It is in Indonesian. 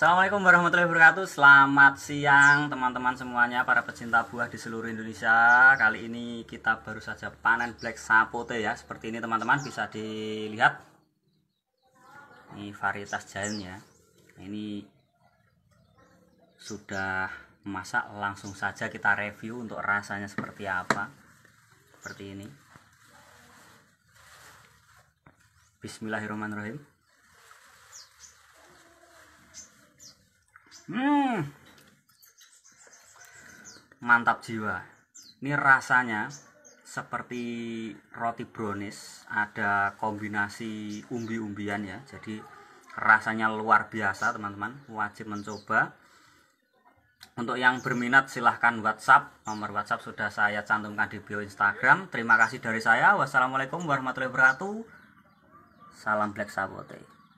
Assalamualaikum warahmatullahi wabarakatuh Selamat siang teman-teman semuanya Para pecinta buah di seluruh Indonesia Kali ini kita baru saja panen black sapote ya Seperti ini teman-teman bisa dilihat Ini varietas jahenya ya Ini sudah masak langsung saja kita review untuk rasanya seperti apa Seperti ini Bismillahirrahmanirrahim Hmm. Mantap jiwa. Ini rasanya seperti roti brownies, ada kombinasi umbi-umbian ya. Jadi rasanya luar biasa, teman-teman. Wajib mencoba. Untuk yang berminat silahkan WhatsApp, nomor WhatsApp sudah saya cantumkan di bio Instagram. Terima kasih dari saya. Wassalamualaikum warahmatullahi wabarakatuh. Salam Black Sabote.